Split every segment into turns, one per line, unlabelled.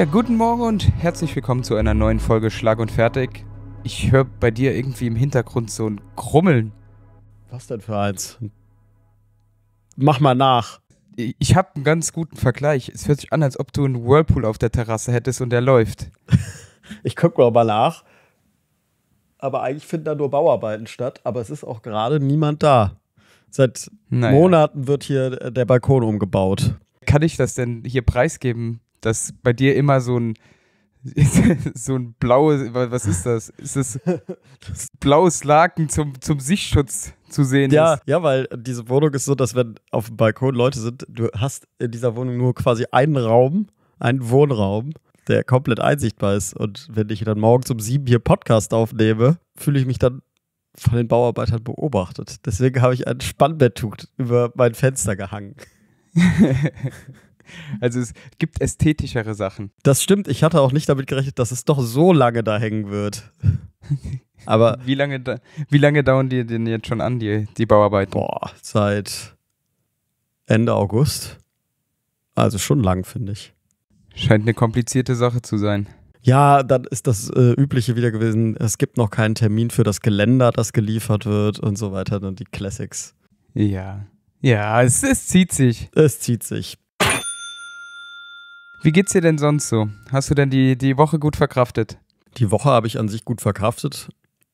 Ja, guten Morgen und herzlich willkommen zu einer neuen Folge Schlag und Fertig. Ich höre bei dir irgendwie im Hintergrund so ein Krummeln. Was denn für eins? Mach mal nach. Ich habe einen ganz guten Vergleich. Es hört sich an, als ob du einen Whirlpool auf der Terrasse hättest und der läuft. ich gucke
mal nach. Aber eigentlich finden da nur Bauarbeiten statt, aber es ist auch gerade niemand da. Seit naja. Monaten wird hier der Balkon umgebaut. Kann
ich das denn hier preisgeben? dass bei dir immer so ein so ein blaues, was ist das? Ist das, das blaues Laken zum, zum Sichtschutz
zu sehen ja, ist? Ja, weil diese Wohnung ist so, dass wenn auf dem Balkon Leute sind, du hast in dieser Wohnung nur quasi einen Raum, einen Wohnraum, der komplett einsichtbar ist. Und wenn ich dann morgens um sieben hier Podcast aufnehme, fühle ich mich dann von den Bauarbeitern beobachtet. Deswegen habe ich ein Spannbetttuch über mein Fenster gehangen. Also es gibt ästhetischere Sachen. Das stimmt, ich hatte auch nicht damit gerechnet, dass es doch so
lange da hängen wird. Aber wie lange, da, wie lange dauern die denn jetzt schon an, die,
die Bauarbeiten? Boah, seit Ende August. Also schon lang, finde ich. Scheint eine komplizierte Sache zu sein. Ja, dann ist das äh, Übliche wieder gewesen. Es gibt noch keinen Termin für das Geländer, das geliefert wird und so weiter. Dann die Classics. Ja. Ja, es, es zieht sich. Es zieht sich. Wie geht's dir denn sonst so? Hast du denn die, die Woche gut verkraftet? Die Woche habe ich an sich gut verkraftet.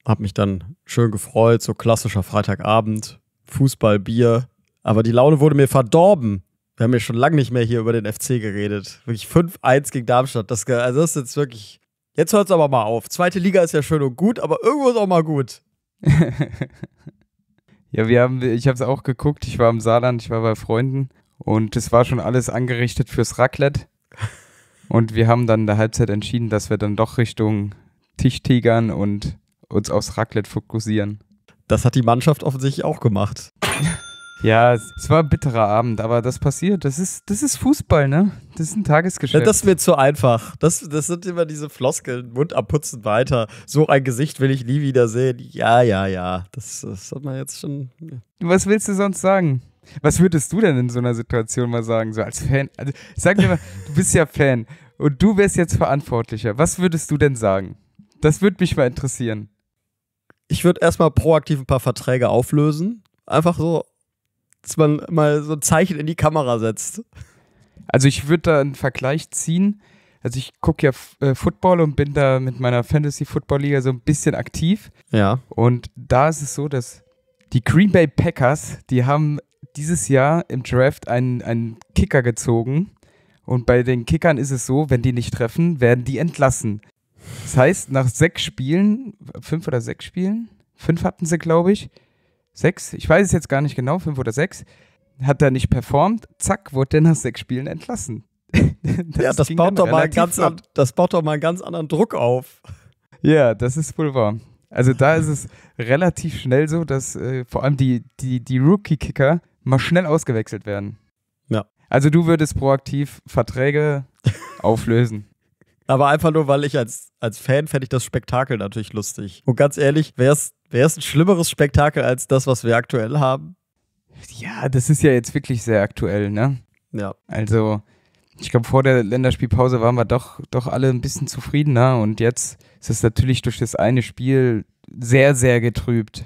Hab mich dann schön gefreut, so klassischer Freitagabend, Fußball, Bier. Aber die Laune wurde mir verdorben. Wir haben ja schon lange nicht mehr hier über den FC geredet. Wirklich 5-1 gegen Darmstadt. Das, also das ist jetzt wirklich. Jetzt hört es aber mal auf. Zweite Liga ist ja schön und gut, aber irgendwo ist auch mal gut.
ja, wir haben, ich habe es auch geguckt. Ich war im Saarland, ich war bei Freunden und es war schon alles angerichtet fürs Raclette. Und wir haben dann in der Halbzeit entschieden, dass wir dann doch Richtung Tischtigern und uns aufs Raclette fokussieren. Das hat die Mannschaft offensichtlich auch gemacht. Ja, es war ein bitterer Abend, aber das passiert. Das ist, das ist Fußball, ne? Das ist ein Tagesgeschäft. Ja, das
wird zu einfach. Das, das sind immer diese Floskeln, Mund abputzen weiter. So ein Gesicht will ich nie wieder sehen. Ja, ja, ja. Das, das hat man jetzt
schon. Was willst du sonst sagen? Was würdest du denn in so einer Situation mal sagen, so als Fan? Also, sag mir mal, du bist ja Fan und du wärst jetzt Verantwortlicher. Was würdest du denn sagen?
Das würde mich mal interessieren. Ich würde erstmal proaktiv ein paar Verträge auflösen. Einfach so, dass man mal so ein Zeichen in die Kamera setzt.
Also ich würde da einen Vergleich ziehen. Also ich gucke ja äh, Football und bin da mit meiner Fantasy-Football-Liga so ein bisschen aktiv. Ja. Und da ist es so, dass die Green Bay Packers, die haben dieses Jahr im Draft einen, einen Kicker gezogen. Und bei den Kickern ist es so, wenn die nicht treffen, werden die entlassen. Das heißt, nach sechs Spielen, fünf oder sechs Spielen, fünf hatten sie, glaube ich, sechs, ich weiß es jetzt gar nicht genau, fünf oder sechs, hat er nicht performt, zack, wurde er nach sechs Spielen entlassen. das ja, das baut, doch mal ganz an,
das baut doch mal einen ganz anderen Druck auf.
Ja, das ist wohl wahr. Also da ist es relativ schnell so, dass äh, vor allem die, die, die Rookie-Kicker mal schnell ausgewechselt werden. Ja. Also du würdest
proaktiv Verträge auflösen. Aber einfach nur, weil ich als, als Fan fände ich das Spektakel natürlich lustig. Und ganz ehrlich, wäre es ein schlimmeres Spektakel als das, was wir aktuell haben? Ja, das ist ja jetzt wirklich sehr aktuell, ne? Ja. Also,
ich glaube, vor der Länderspielpause waren wir doch, doch alle ein bisschen zufriedener und jetzt ist es natürlich durch das eine Spiel sehr, sehr getrübt.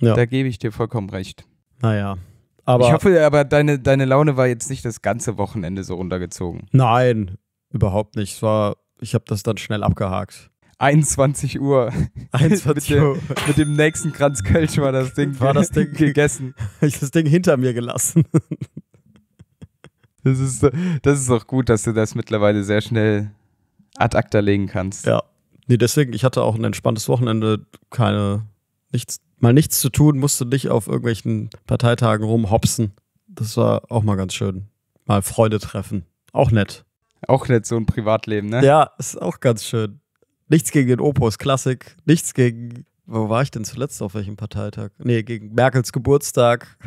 Ja. Da gebe ich dir vollkommen recht. Naja, aber ich hoffe aber, deine, deine Laune war jetzt nicht das ganze Wochenende so runtergezogen. Nein, überhaupt nicht. Es war, ich habe das dann schnell abgehakt. 21 Uhr. 21 Uhr. mit, mit dem nächsten Kranz Kölsch war das Ding, war das Ding
gegessen. ich das Ding hinter mir gelassen. das ist, das ist auch gut, dass du das mittlerweile sehr schnell ad acta legen kannst. Ja. Nee, deswegen, ich hatte auch ein entspanntes Wochenende, keine nichts, mal nichts zu tun, musste nicht auf irgendwelchen Parteitagen rumhopsen. Das war auch mal ganz schön. Mal Freunde treffen. Auch nett. Auch nett, so ein Privatleben, ne? Ja, ist auch ganz schön. Nichts gegen den Opus Klassik, nichts gegen. Wo war ich denn zuletzt auf welchem Parteitag? Nee, gegen Merkels Geburtstag.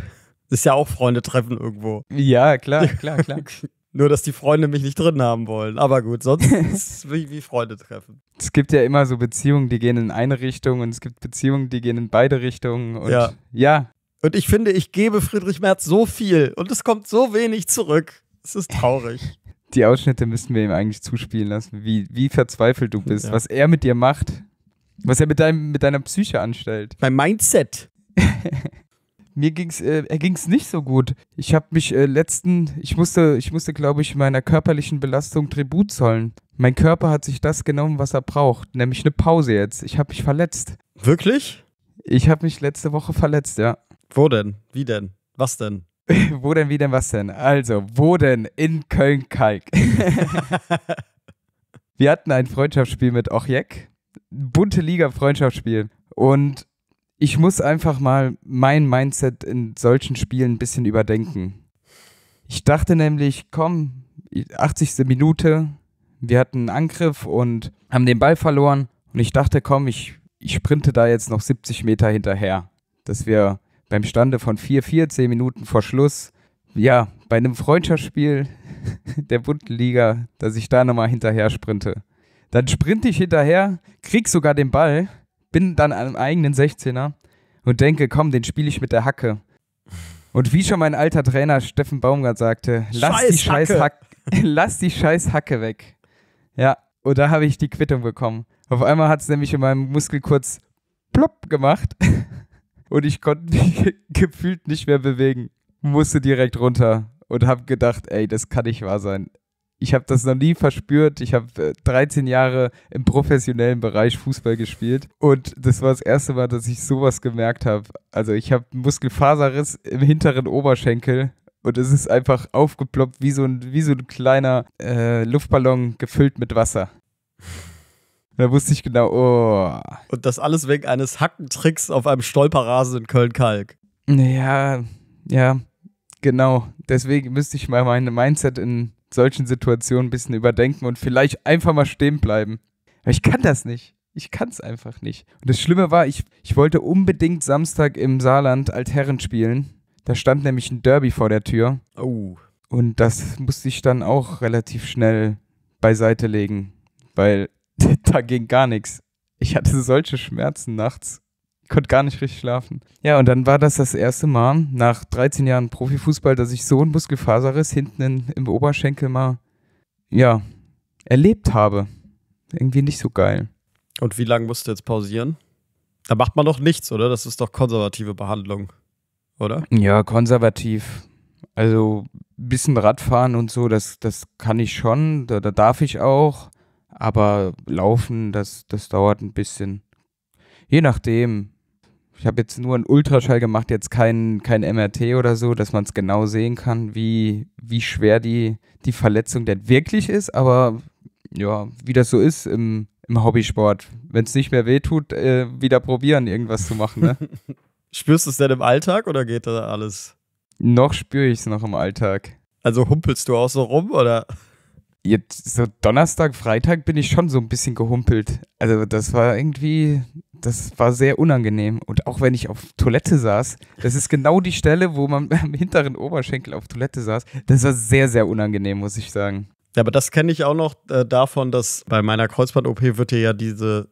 Ist ja auch Freunde treffen irgendwo. Ja, klar, klar, klar. Nur, dass die Freunde mich nicht drin haben wollen. Aber gut, sonst ist es wie, wie Freunde treffen. Es gibt ja immer
so Beziehungen, die gehen in eine Richtung und es gibt Beziehungen, die gehen in beide Richtungen. Und ja.
ja. Und ich finde, ich gebe Friedrich Merz so viel und es kommt so wenig zurück. Es ist traurig.
die Ausschnitte müssten wir ihm eigentlich zuspielen lassen, wie, wie verzweifelt du bist, ja. was er mit dir macht, was er mit, deinem, mit deiner Psyche anstellt. Mein Mindset. mir ging's, äh, ging's nicht so gut. Ich habe mich äh, letzten, ich musste, ich musste, glaube ich, meiner körperlichen Belastung Tribut zollen. Mein Körper hat sich das genommen, was er braucht, nämlich eine Pause jetzt. Ich habe mich verletzt. Wirklich? Ich habe mich letzte Woche verletzt, ja. Wo denn? Wie denn? Was denn? wo denn, wie denn, was denn? Also, wo denn? In Köln-Kalk. Wir hatten ein Freundschaftsspiel mit Ochjek. Bunte Liga-Freundschaftsspiel. Und ich muss einfach mal mein Mindset in solchen Spielen ein bisschen überdenken. Ich dachte nämlich, komm, 80. Minute, wir hatten einen Angriff und haben den Ball verloren. Und ich dachte, komm, ich, ich sprinte da jetzt noch 70 Meter hinterher. Dass wir beim Stande von 4-4, 10 Minuten vor Schluss, ja, bei einem Freundschaftsspiel der Bundesliga, dass ich da nochmal hinterher sprinte. Dann sprinte ich hinterher, krieg sogar den Ball bin dann an einem eigenen 16er und denke, komm, den spiele ich mit der Hacke. Und wie schon mein alter Trainer Steffen Baumgart sagte, lass Scheiß die Scheiß Hacke. lass die Scheiß weg. Ja, und da habe ich die Quittung bekommen. Auf einmal hat es nämlich in meinem Muskel kurz plopp gemacht und ich konnte mich gefühlt nicht mehr bewegen. Musste direkt runter und habe gedacht, ey, das kann nicht wahr sein ich habe das noch nie verspürt. Ich habe äh, 13 Jahre im professionellen Bereich Fußball gespielt und das war das erste Mal, dass ich sowas gemerkt habe. Also ich habe Muskelfaserriss im hinteren Oberschenkel und es ist einfach aufgeploppt wie so ein, wie so ein kleiner äh, Luftballon gefüllt mit Wasser. Da wusste ich genau, oh. Und das alles wegen eines Hackentricks auf einem Stolperrasen in Köln-Kalk. Ja, ja, genau. Deswegen müsste ich mal mein Mindset in solchen Situationen ein bisschen überdenken und vielleicht einfach mal stehen bleiben. Aber ich kann das nicht. Ich kann es einfach nicht. Und das Schlimme war, ich, ich wollte unbedingt Samstag im Saarland Altherren spielen. Da stand nämlich ein Derby vor der Tür. Oh. Und das musste ich dann auch relativ schnell beiseite legen, weil da ging gar nichts. Ich hatte solche Schmerzen nachts konnte gar nicht richtig schlafen. Ja, und dann war das das erste Mal nach 13 Jahren Profifußball, dass ich so einen Muskelfaserriss hinten in, im Oberschenkel mal, ja, erlebt habe. Irgendwie nicht so geil.
Und wie lange musst du jetzt pausieren? Da macht man doch nichts, oder? Das ist doch konservative Behandlung, oder?
Ja, konservativ. Also ein bisschen Radfahren und so, das, das kann ich schon, da, da darf ich auch. Aber Laufen, das, das dauert ein bisschen. Je nachdem, ich habe jetzt nur einen Ultraschall gemacht, jetzt kein, kein MRT oder so, dass man es genau sehen kann, wie, wie schwer die, die Verletzung denn wirklich ist. Aber ja, wie das so ist im, im Hobbysport, wenn es nicht mehr wehtut, äh, wieder probieren, irgendwas zu machen. Ne? Spürst du es denn im Alltag oder geht da alles? Noch spüre ich es noch im Alltag. Also humpelst du auch so rum oder? jetzt so Donnerstag, Freitag bin ich schon so ein bisschen gehumpelt. Also das war irgendwie, das war sehr unangenehm. Und auch wenn ich auf Toilette saß, das ist genau die Stelle, wo man am hinteren Oberschenkel auf Toilette saß. Das war sehr, sehr unangenehm, muss ich
sagen. Ja, aber das kenne ich auch noch äh, davon, dass bei meiner Kreuzband-OP wird dir ja diese,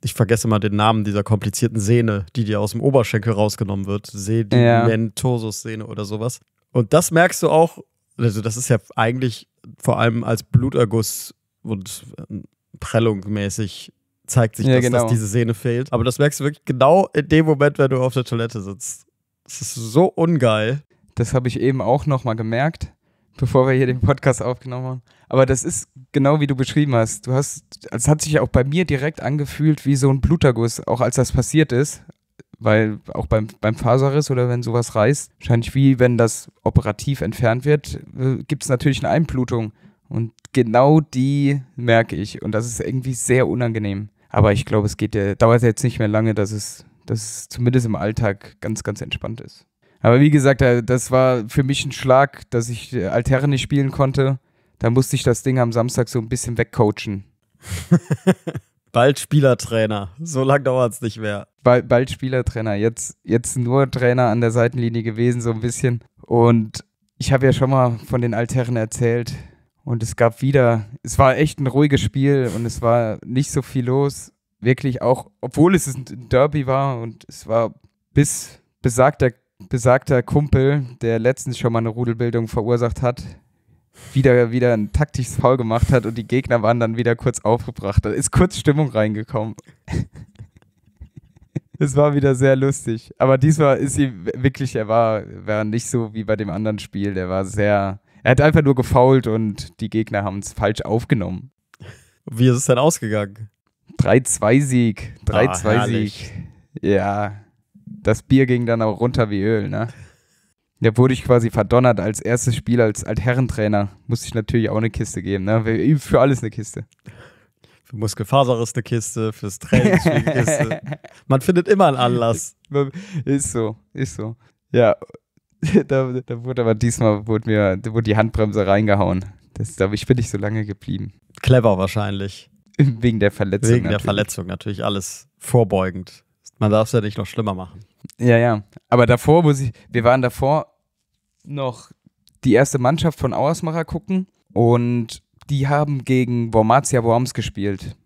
ich vergesse mal den Namen dieser komplizierten Sehne, die dir aus dem Oberschenkel rausgenommen wird. Sedimentosus-Sehne oder sowas. Und das merkst du auch also, das ist ja eigentlich vor allem als Bluterguss und ähm, Prellung mäßig zeigt sich, ja, dass, genau. dass diese Sehne fehlt. Aber das merkst du wirklich genau in dem Moment, wenn du auf der Toilette sitzt. Das ist
so ungeil. Das habe ich eben auch nochmal gemerkt, bevor wir hier den Podcast aufgenommen haben. Aber das ist genau wie du beschrieben hast. Du hast, es hat sich auch bei mir direkt angefühlt wie so ein Bluterguss, auch als das passiert ist. Weil auch beim, beim Faserriss oder wenn sowas reißt, wahrscheinlich wie wenn das operativ entfernt wird, äh, gibt es natürlich eine Einblutung. Und genau die merke ich. Und das ist irgendwie sehr unangenehm. Aber ich glaube, es geht, äh, dauert jetzt nicht mehr lange, dass es, dass es zumindest im Alltag ganz, ganz entspannt ist. Aber wie gesagt, äh, das war für mich ein Schlag, dass ich Altherren nicht spielen konnte. Da musste ich das Ding am Samstag so ein bisschen wegcoachen. Bald Spielertrainer.
So lange dauert es nicht mehr.
Bald, bald Spielertrainer. Jetzt, jetzt nur Trainer an der Seitenlinie gewesen, so ein bisschen. Und ich habe ja schon mal von den Altherren erzählt. Und es gab wieder, es war echt ein ruhiges Spiel und es war nicht so viel los. Wirklich auch, obwohl es ein Derby war und es war bis besagter, besagter Kumpel, der letztens schon mal eine Rudelbildung verursacht hat, wieder, wieder ein taktisches Foul gemacht hat und die Gegner waren dann wieder kurz aufgebracht. Da ist kurz Stimmung reingekommen. Es war wieder sehr lustig. Aber diesmal ist sie wirklich, er war, war nicht so wie bei dem anderen Spiel. Der war sehr. Er hat einfach nur gefault und die Gegner haben es falsch aufgenommen. Wie ist es denn ausgegangen? 3-2-Sieg. 3-2-Sieg. Ah, ja. Das Bier ging dann auch runter wie Öl, ne? Da wurde ich quasi verdonnert als erstes Spiel, als Altherrentrainer. Musste ich natürlich auch eine Kiste geben. Ne? Für alles eine Kiste. Für Muskelfaser ist eine Kiste, fürs Training ist eine Kiste. Man findet immer einen Anlass. Ist so, ist so. Ja, da, da wurde aber diesmal wurde mir wurde die Handbremse reingehauen. Das, da bin ich so lange geblieben. Clever wahrscheinlich. Wegen der Verletzung. Wegen natürlich. der Verletzung
natürlich alles vorbeugend. Man darf es ja nicht noch schlimmer machen.
Ja, ja. Aber davor muss ich, wir waren davor noch die erste Mannschaft von Auersmacher gucken und die haben gegen Wormatia Worms gespielt.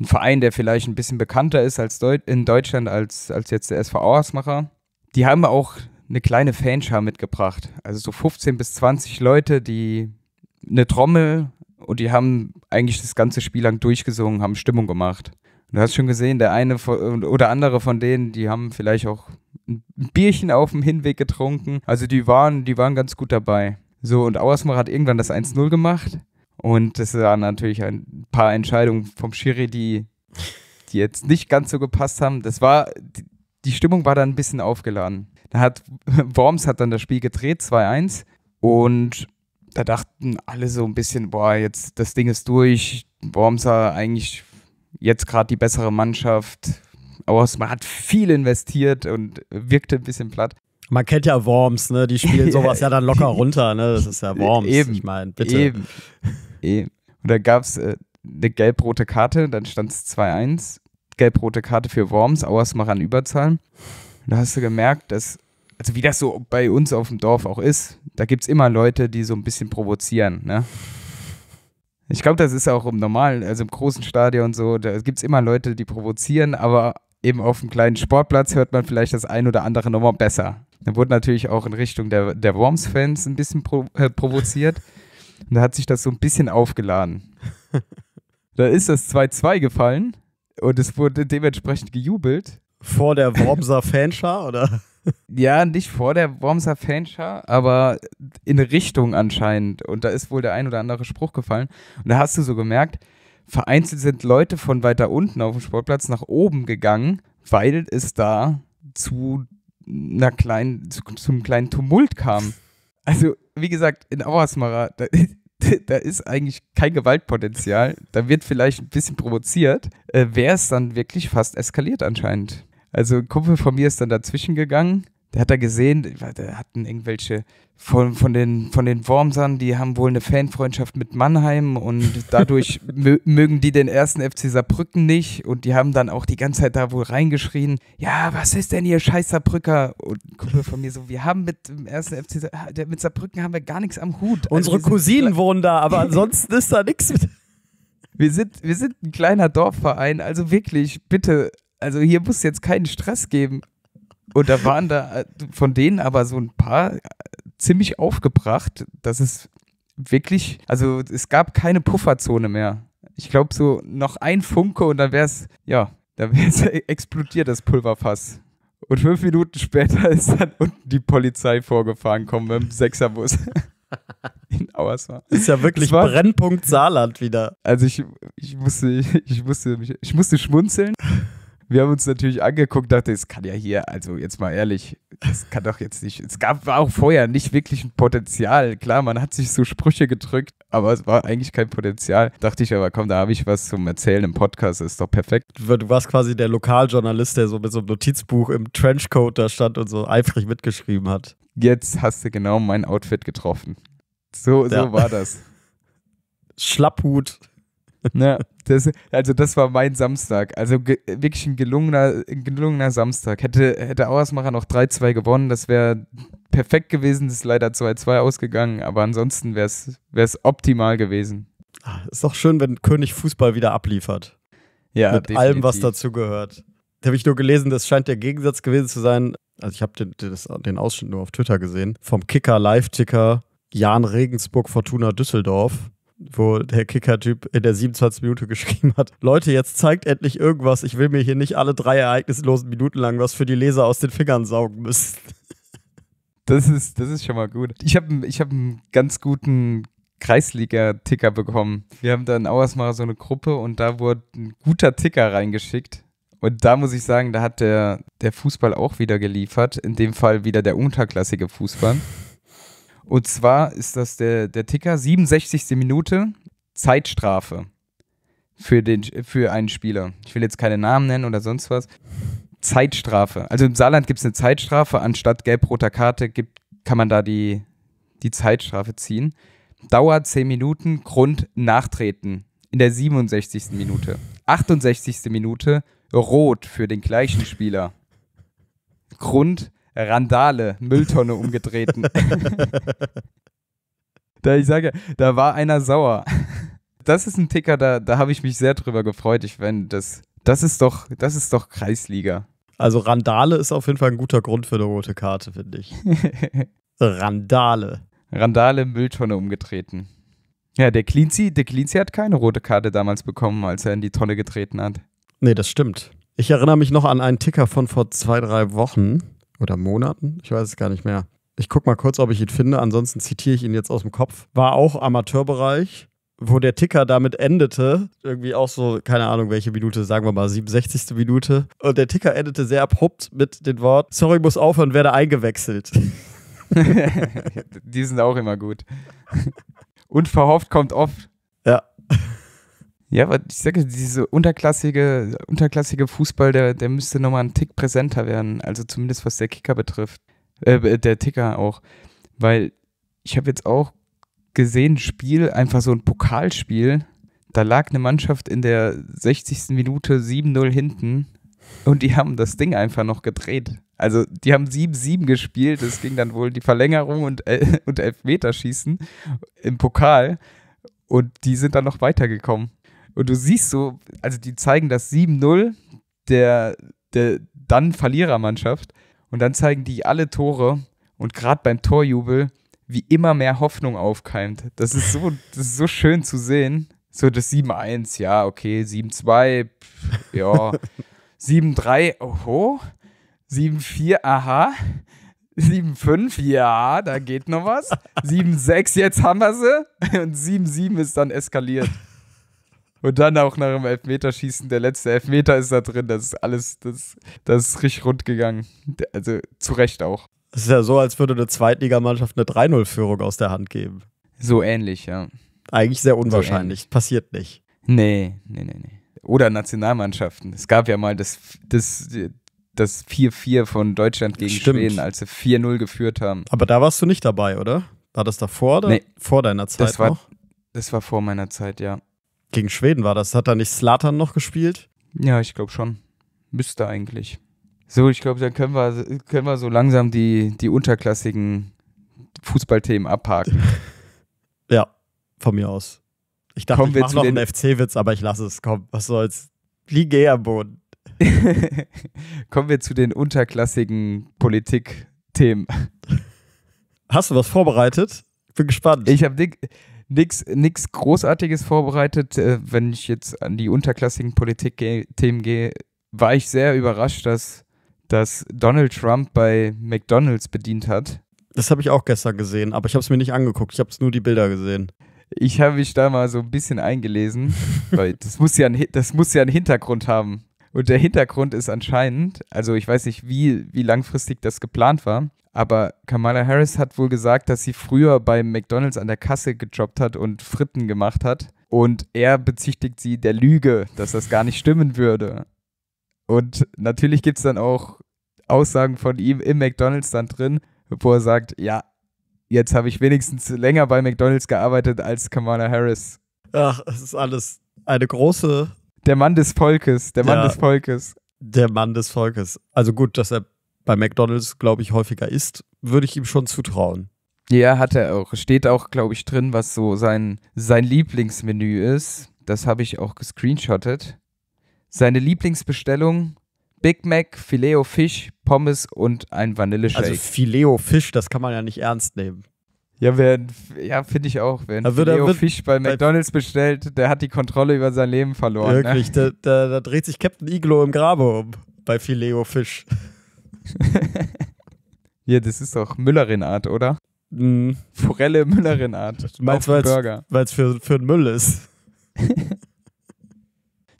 Ein Verein, der vielleicht ein bisschen bekannter ist als Deu in Deutschland als, als jetzt der SV Auersmacher. Die haben auch eine kleine Fanschar mitgebracht. Also so 15 bis 20 Leute, die eine Trommel und die haben eigentlich das ganze Spiel lang durchgesungen, haben Stimmung gemacht. Du hast schon gesehen, der eine äh, oder andere von denen, die haben vielleicht auch ein Bierchen auf dem Hinweg getrunken. Also die waren, die waren ganz gut dabei. So, und Auersmacher hat irgendwann das 1-0 gemacht. Und das waren natürlich ein paar Entscheidungen vom Schiri, die, die jetzt nicht ganz so gepasst haben. Das war, die Stimmung war dann ein bisschen aufgeladen. Da hat Worms hat dann das Spiel gedreht, 2-1. Und da dachten alle so ein bisschen, boah, jetzt das Ding ist durch. Worms hat eigentlich jetzt gerade die bessere Mannschaft. Aber oh, man hat viel investiert und wirkte ein bisschen platt. Man kennt ja Worms, ne? Die spielen sowas ja dann locker runter, ne? Das ist ja Worms. Eben, ich meine, bitte. Eben. eben. Und da gab es äh, eine gelb-rote Karte, dann stand es 2-1. Gelb-rote Karte für Worms, Auersmach an Überzahlen. Und da hast du gemerkt, dass, also wie das so bei uns auf dem Dorf auch ist, da gibt es immer Leute, die so ein bisschen provozieren, ne? Ich glaube, das ist auch im normalen, also im großen Stadion so, da gibt es immer Leute, die provozieren, aber eben auf dem kleinen Sportplatz hört man vielleicht das ein oder andere nochmal besser. Dann wurde natürlich auch in Richtung der, der Worms-Fans ein bisschen pro, äh, provoziert. Und da hat sich das so ein bisschen aufgeladen. Da ist das 2-2 gefallen und es wurde dementsprechend gejubelt.
Vor der Wormser Fanschar, oder?
ja, nicht vor der Wormser Fanshow, aber in Richtung anscheinend. Und da ist wohl der ein oder andere Spruch gefallen. Und da hast du so gemerkt, vereinzelt sind Leute von weiter unten auf dem Sportplatz nach oben gegangen, weil es da zu einer kleinen, zu, zum kleinen Tumult kam. Also, wie gesagt, in Auersmacher, da, da ist eigentlich kein Gewaltpotenzial. Da wird vielleicht ein bisschen provoziert. Äh, Wäre es dann wirklich fast eskaliert anscheinend. Also ein Kumpel von mir ist dann dazwischen gegangen. Der hat da gesehen, da hatten irgendwelche von, von den, von den Wormsern, die haben wohl eine Fanfreundschaft mit Mannheim und dadurch mögen die den ersten FC Saarbrücken nicht und die haben dann auch die ganze Zeit da wohl reingeschrien, ja, was ist denn hier scheiß Saarbrücker? Und Kumpel von mir so, wir haben mit dem ersten FC Saarbrücken, mit Saarbrücken haben wir gar nichts am Hut. Also Unsere also Cousinen wohnen da, aber ansonsten ist da nichts mit. Wir sind, wir sind ein kleiner Dorfverein, also wirklich, bitte, also hier muss jetzt keinen Stress geben. Und da waren da äh, von denen aber so ein paar äh, ziemlich aufgebracht, dass es wirklich, also es gab keine Pufferzone mehr. Ich glaube, so noch ein Funke und dann wäre es, ja, dann wäre es explodiert, das Pulverfass. Und fünf Minuten später ist dann unten die Polizei vorgefahren, kommen mit dem Sechserbus. in Auerswar. Ist ja wirklich war, Brennpunkt Saarland wieder. Also ich, ich, musste, ich, musste, ich musste schmunzeln wir haben uns natürlich angeguckt, dachte, es kann ja hier, also jetzt mal ehrlich, das kann doch jetzt nicht, es gab auch vorher nicht wirklich ein Potenzial. Klar, man hat sich so Sprüche gedrückt, aber es war eigentlich kein Potenzial. Dachte ich aber, komm, da habe ich was zum Erzählen im Podcast, ist doch perfekt. Du warst quasi
der Lokaljournalist, der so mit so einem Notizbuch im Trenchcoat da stand und so eifrig mitgeschrieben hat. Jetzt hast du genau mein Outfit getroffen. So, ja. so war das.
Schlapphut, ja, ne? das, also das war mein Samstag. Also wirklich ein gelungener, ein gelungener Samstag. Hätte, hätte Auersmacher noch 3-2 gewonnen, das wäre perfekt gewesen. Das ist leider 2-2 ausgegangen, aber ansonsten wäre es optimal gewesen.
Ah, ist doch schön, wenn König Fußball wieder abliefert. Ja, Mit definitiv. allem, was dazugehört. Da habe ich nur gelesen, das scheint der Gegensatz gewesen zu sein. Also ich habe den, den Ausschnitt nur auf Twitter gesehen. Vom Kicker-Live-Ticker Jan Regensburg Fortuna Düsseldorf wo der Kicker-Typ in der 27. Minute geschrieben hat: Leute, jetzt zeigt endlich irgendwas. Ich will mir hier nicht alle drei ereignislosen Minuten lang was für die Leser aus den Fingern saugen müssen. Das ist, das ist schon mal gut. Ich habe ich hab einen ganz guten Kreisliga-Ticker
bekommen. Wir haben da in Auersmacher so eine Gruppe und da wurde ein guter Ticker reingeschickt. Und da muss ich sagen, da hat der, der Fußball auch wieder geliefert. In dem Fall wieder der unterklassige Fußball. Und zwar ist das der, der Ticker, 67. Minute, Zeitstrafe für, den, für einen Spieler. Ich will jetzt keine Namen nennen oder sonst was. Zeitstrafe. Also im Saarland gibt es eine Zeitstrafe, anstatt gelb-roter Karte gibt, kann man da die, die Zeitstrafe ziehen. Dauer 10 Minuten, Grund nachtreten in der 67. Minute. 68. Minute, rot für den gleichen Spieler. Grund Randale, Mülltonne umgetreten. da ich sage, da war einer sauer. Das ist ein Ticker, da, da habe ich mich sehr drüber gefreut. Ich finde, das, das ist doch,
das ist doch Kreisliga. Also Randale ist auf jeden Fall ein guter Grund für eine rote Karte, finde ich. Randale. Randale Mülltonne umgetreten. Ja, der
Cleansea, der Cleansea hat keine rote Karte damals bekommen, als er in die Tonne getreten hat.
Nee, das stimmt. Ich erinnere mich noch an einen Ticker von vor zwei, drei Wochen oder Monaten, ich weiß es gar nicht mehr. Ich gucke mal kurz, ob ich ihn finde, ansonsten zitiere ich ihn jetzt aus dem Kopf. War auch Amateurbereich, wo der Ticker damit endete, irgendwie auch so, keine Ahnung, welche Minute, sagen wir mal 67. Minute. Und der Ticker endete sehr abrupt mit den Worten, sorry, muss aufhören, werde eingewechselt. Die sind auch immer gut. Und verhofft kommt oft.
Ja. Ja, aber ich sage, diese unterklassige, unterklassige Fußball, der, der müsste nochmal einen Tick präsenter werden. Also zumindest was der Kicker betrifft. Äh, der Ticker auch. Weil ich habe jetzt auch gesehen, Spiel, einfach so ein Pokalspiel. Da lag eine Mannschaft in der 60. Minute 7-0 hinten und die haben das Ding einfach noch gedreht. Also die haben 7-7 gespielt, es ging dann wohl die Verlängerung und, äh, und Elfmeterschießen im Pokal und die sind dann noch weitergekommen. Und du siehst so, also die zeigen das 7-0 der, der dann Verlierermannschaft. Und dann zeigen die alle Tore. Und gerade beim Torjubel, wie immer mehr Hoffnung aufkeimt. Das ist so, das ist so schön zu sehen. So das 7-1, ja, okay, 7-2, ja. 7-3, oho. 7-4, aha. 7-5, ja, da geht noch was. 7-6, jetzt haben wir sie. Und 7-7 ist dann eskaliert. Und dann auch nach dem Elfmeterschießen, der letzte Elfmeter ist da drin. Das
ist alles, das, das ist richtig rund gegangen. Also zu Recht auch. Es ist ja so, als würde eine Zweitligamannschaft eine 3-0-Führung aus der Hand geben. So ähnlich, ja. Eigentlich sehr
unwahrscheinlich.
So Passiert nicht.
Nee, nee, nee, nee. Oder Nationalmannschaften. Es gab ja mal das, das, das 4-4 von Deutschland gegen Stimmt. Schweden, als sie 4-0 geführt
haben. Aber da warst du nicht dabei, oder? War das davor oder nee, vor deiner Zeit das war, noch? Das war vor meiner Zeit, ja. Gegen Schweden war das. Hat da nicht Slatan noch gespielt? Ja, ich glaube schon.
Müsste eigentlich. So, ich glaube, dann können wir, können wir so langsam die, die unterklassigen Fußballthemen abhaken. ja, von mir aus. Ich dachte, Kommen ich mache noch einen
FC-Witz, aber ich lasse es. Komm, was soll's. Liege am Boden.
Kommen wir zu den unterklassigen Politikthemen. Hast du was vorbereitet? Bin gespannt. Ich habe nichts nix Großartiges vorbereitet. Äh, wenn ich jetzt an die unterklassigen Politik-Themen gehe, war ich sehr überrascht, dass, dass Donald Trump bei McDonalds bedient hat. Das habe ich auch gestern gesehen, aber ich habe es mir nicht angeguckt. Ich habe es nur die Bilder gesehen. Ich habe mich da mal so ein bisschen eingelesen, weil das muss, ja ein, das muss ja einen Hintergrund haben. Und der Hintergrund ist anscheinend, also ich weiß nicht, wie, wie langfristig das geplant war, aber Kamala Harris hat wohl gesagt, dass sie früher bei McDonalds an der Kasse gejobbt hat und Fritten gemacht hat. Und er bezichtigt sie der Lüge, dass das gar nicht stimmen würde. Und natürlich gibt es dann auch Aussagen von ihm im McDonalds dann drin, wo er sagt, ja, jetzt habe ich wenigstens länger bei McDonalds gearbeitet als Kamala Harris.
Ach, es ist alles eine große der Mann des Volkes, der Mann der, des Volkes. Der Mann des Volkes. Also gut, dass er bei McDonalds, glaube ich, häufiger isst, würde ich ihm schon zutrauen. Ja, hat er auch. Steht auch, glaube ich, drin, was so sein, sein
Lieblingsmenü ist. Das habe ich auch gescreenshottet. Seine Lieblingsbestellung: Big Mac, Filet Fisch, Pommes und ein Vanilleshake. Also Filet Fisch, das kann man ja nicht ernst nehmen. Ja, ja finde ich auch. Wer also da wird, Leo wird, Fisch bei McDonalds bestellt, der hat die Kontrolle über sein Leben verloren. Ne? Wirklich, ne? da, da, da, dreht sich Captain Iglo im Grabe um bei Fileo Fisch. ja, das ist doch Müllerinart, oder? Mhm. Forelle Müllerinart. Meinst du, weil es für, für den Müll ist?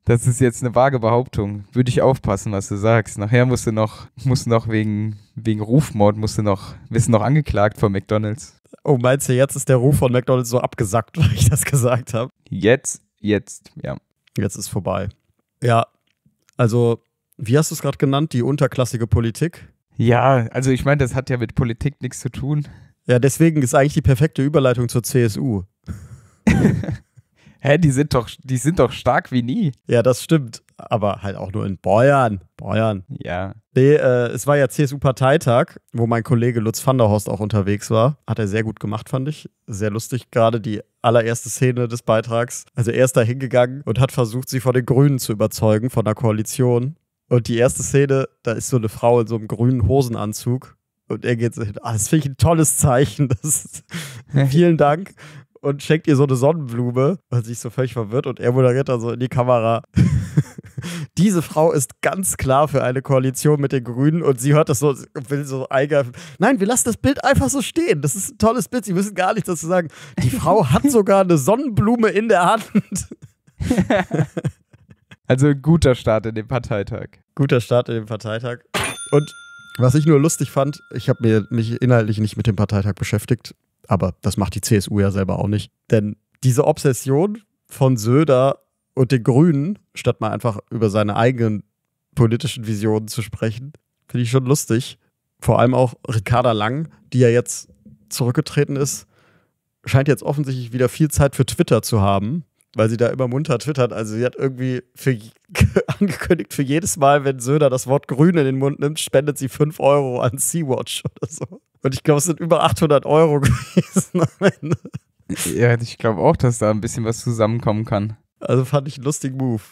das ist jetzt eine vage Behauptung. Würde ich aufpassen, was du sagst. Nachher musst du noch, musst noch wegen, wegen Rufmord, musst du noch, wirst noch
angeklagt von McDonalds. Oh, meinst du, jetzt ist der Ruf von McDonalds so abgesackt, weil ich das gesagt habe? Jetzt, jetzt, ja. Jetzt ist vorbei. Ja, also, wie hast du es gerade genannt, die unterklassige Politik? Ja, also ich meine, das hat ja mit Politik nichts zu tun. Ja, deswegen ist eigentlich die perfekte Überleitung zur CSU. Hä, die sind doch, die sind doch stark wie nie. Ja, das stimmt. Aber halt auch nur in Bayern. Bayern. Ja. Nee, äh, es war ja CSU-Parteitag, wo mein Kollege Lutz van der Horst auch unterwegs war. Hat er sehr gut gemacht, fand ich. Sehr lustig, gerade die allererste Szene des Beitrags. Also er ist da hingegangen und hat versucht, sie von den Grünen zu überzeugen, von der Koalition. Und die erste Szene, da ist so eine Frau in so einem grünen Hosenanzug. Und er geht so hin, ah, das finde ich ein tolles Zeichen. Ist, vielen Dank und schenkt ihr so eine Sonnenblume weil sie sich so völlig verwirrt und er moderiert dann so in die Kamera. Diese Frau ist ganz klar für eine Koalition mit den Grünen und sie hört das so, will so eingreifen. Nein, wir lassen das Bild einfach so stehen. Das ist ein tolles Bild. Sie müssen gar nichts dazu sagen. Die Frau hat sogar eine Sonnenblume in der Hand. also ein guter Start in den Parteitag. Guter Start in den Parteitag. Und was ich nur lustig fand, ich habe mich inhaltlich nicht mit dem Parteitag beschäftigt. Aber das macht die CSU ja selber auch nicht. Denn diese Obsession von Söder und den Grünen, statt mal einfach über seine eigenen politischen Visionen zu sprechen, finde ich schon lustig. Vor allem auch Ricarda Lang, die ja jetzt zurückgetreten ist, scheint jetzt offensichtlich wieder viel Zeit für Twitter zu haben, weil sie da immer munter twittert. Also sie hat irgendwie für, angekündigt, für jedes Mal, wenn Söder das Wort Grün in den Mund nimmt, spendet sie 5 Euro an Sea-Watch oder so. Und ich glaube, es sind über 800 Euro gewesen am Ende. Ja, ich glaube auch, dass da ein bisschen was zusammenkommen kann. Also fand ich einen lustigen Move.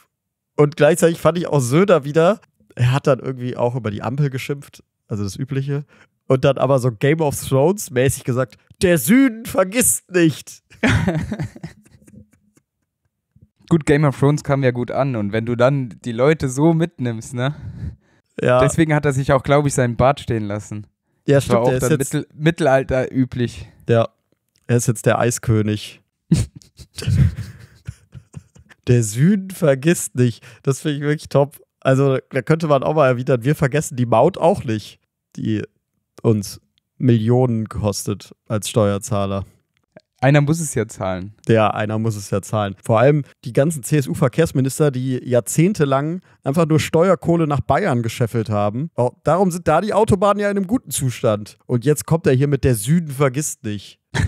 Und gleichzeitig fand ich auch Söder wieder, er hat dann irgendwie auch über die Ampel geschimpft, also das Übliche. Und dann aber so Game of Thrones mäßig gesagt, der Süden vergisst nicht.
gut, Game of Thrones kam ja gut an. Und wenn du dann die Leute so mitnimmst, ne? Ja. Deswegen hat er sich auch, glaube ich, seinen Bart stehen lassen. Ja, das stimmt. War auch der ist Mittel
Mittelalter üblich. Ja, er ist jetzt der Eiskönig. der Süden vergisst nicht. Das finde ich wirklich top. Also, da könnte man auch mal erwidern, wir vergessen die Maut auch nicht, die uns Millionen kostet als Steuerzahler. Einer muss es ja zahlen. Ja, einer muss es ja zahlen. Vor allem die ganzen CSU-Verkehrsminister, die jahrzehntelang einfach nur Steuerkohle nach Bayern gescheffelt haben. Oh, darum sind da die Autobahnen ja in einem guten Zustand. Und jetzt kommt er hier mit der Süden vergisst nicht.